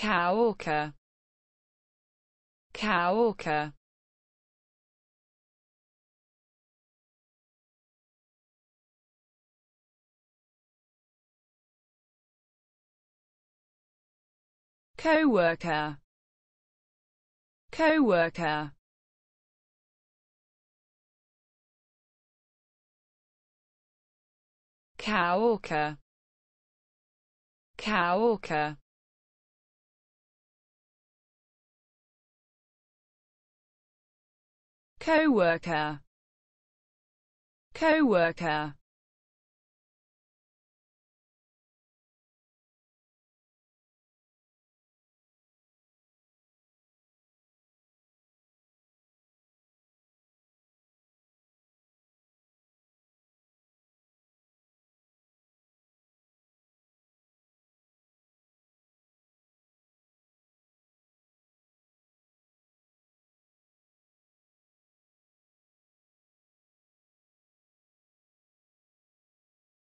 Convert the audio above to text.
Kaoka. Kaoka. Coworker. Coworker. Co-worker. Kaoka. Kaoka. co-worker, co-worker.